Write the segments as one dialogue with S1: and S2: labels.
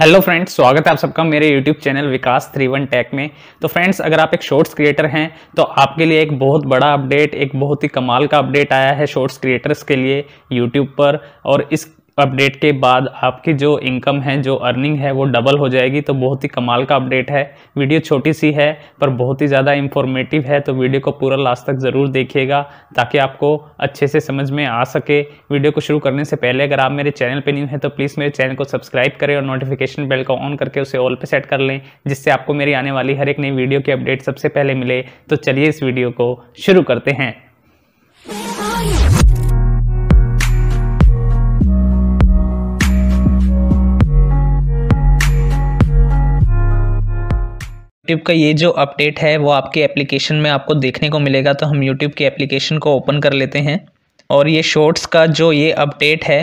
S1: hello friends स्वागत है आप सबका मेरे YouTube channel Vikas three one tech में तो फ्रेंड्स अगर आप एक शॉर्ट्स क्रिएटर हैं तो आपके लिए एक बहुत बड़ा अपडेट एक बहुत ही कमाल का अपडेट आया है शॉर्ट्स क्रिएटर्स के लिए यूट्यूब पर और इस अपडेट के बाद आपकी जो इनकम है जो अर्निंग है वो डबल हो जाएगी तो बहुत ही कमाल का अपडेट है वीडियो छोटी सी है पर बहुत ही ज़्यादा इन्फॉर्मेटिव है तो वीडियो को पूरा लास्ट तक ज़रूर देखिएगा ताकि आपको अच्छे से समझ में आ सके वीडियो को शुरू करने से पहले अगर आप मेरे चैनल पर न्यू हैं तो प्लीज़ मेरे चैनल को सब्सक्राइब करें और नोटिफिकेशन बेल को ऑन करके उसे ऑल पर सेट कर लें जिससे आपको मेरी आने वाली हर एक नई वीडियो की अपडेट सबसे पहले मिले तो चलिए इस वीडियो को शुरू करते हैं यूट्यूब का ये जो अपडेट है वो आपके एप्लीकेशन में आपको देखने को मिलेगा तो हम यूट्यूब के एप्लीकेशन को ओपन कर लेते हैं और ये शॉर्ट्स का जो ये अपडेट है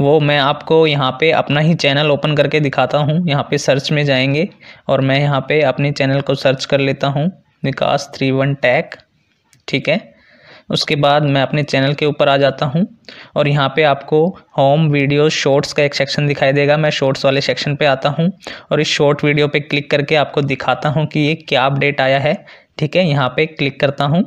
S1: वो मैं आपको यहाँ पे अपना ही चैनल ओपन करके दिखाता हूँ यहाँ पे सर्च में जाएंगे और मैं यहाँ पे अपने चैनल को सर्च कर लेता हूँ विकास थ्री वन टैक ठीक है उसके बाद मैं अपने चैनल के ऊपर आ जाता हूँ और यहाँ पे आपको होम वीडियो शॉर्ट्स का एक सेक्शन दिखाई देगा मैं शॉर्ट्स वाले सेक्शन पे आता हूँ और इस शॉर्ट वीडियो पे क्लिक करके आपको दिखाता हूँ कि ये क्या अपडेट आया है ठीक है यहाँ पे क्लिक करता हूँ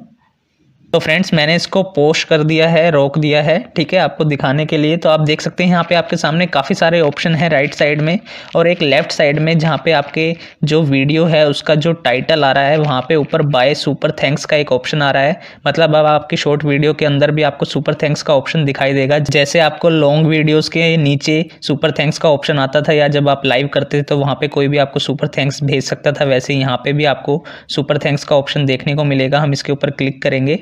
S1: तो फ्रेंड्स मैंने इसको पोस्ट कर दिया है रोक दिया है ठीक है आपको दिखाने के लिए तो आप देख सकते हैं यहाँ पे आपके सामने काफ़ी सारे ऑप्शन हैं राइट साइड में और एक लेफ्ट साइड में जहाँ पे आपके जो वीडियो है उसका जो टाइटल आ रहा है वहाँ पे ऊपर बाय सुपर थैंक्स का एक ऑप्शन आ रहा है मतलब अब आपकी शॉर्ट वीडियो के अंदर भी आपको सुपर थैंक्स का ऑप्शन दिखाई देगा जैसे आपको लॉन्ग वीडियोज़ के नीचे सुपर थैंक्स का ऑप्शन आता था या जब आप लाइव करते थे तो वहाँ पर कोई भी आपको सुपर थैंक्स भेज सकता था वैसे यहाँ पर भी आपको सुपर थैंक्स का ऑप्शन देखने को मिलेगा हम इसके ऊपर क्लिक करेंगे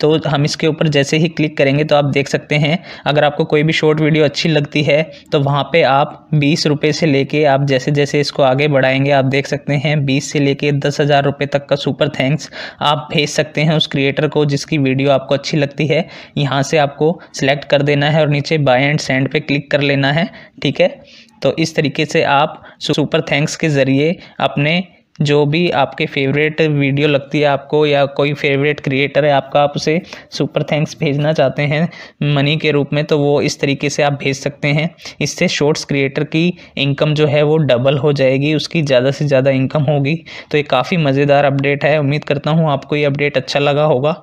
S1: तो हम इसके ऊपर जैसे ही क्लिक करेंगे तो आप देख सकते हैं अगर आपको कोई भी शॉर्ट वीडियो अच्छी लगती है तो वहाँ पे आप बीस रुपये से लेके आप जैसे जैसे इसको आगे बढ़ाएंगे आप देख सकते हैं बीस से लेके दस हज़ार रुपये तक का सुपर थैंक्स आप भेज सकते हैं उस क्रिएटर को जिसकी वीडियो आपको अच्छी लगती है यहाँ से आपको सेलेक्ट कर देना है और नीचे बाय एंड सेंड पर क्लिक कर लेना है ठीक है तो इस तरीके से आप सुपर थैंक्स के ज़रिए अपने जो भी आपके फेवरेट वीडियो लगती है आपको या कोई फेवरेट क्रिएटर है आपका आप उसे सुपर थैंक्स भेजना चाहते हैं मनी के रूप में तो वो इस तरीके से आप भेज सकते हैं इससे शॉर्ट्स क्रिएटर की इनकम जो है वो डबल हो जाएगी उसकी ज़्यादा से ज़्यादा इनकम होगी तो ये काफ़ी मज़ेदार अपडेट है उम्मीद करता हूँ आपको ये अपडेट अच्छा लगा होगा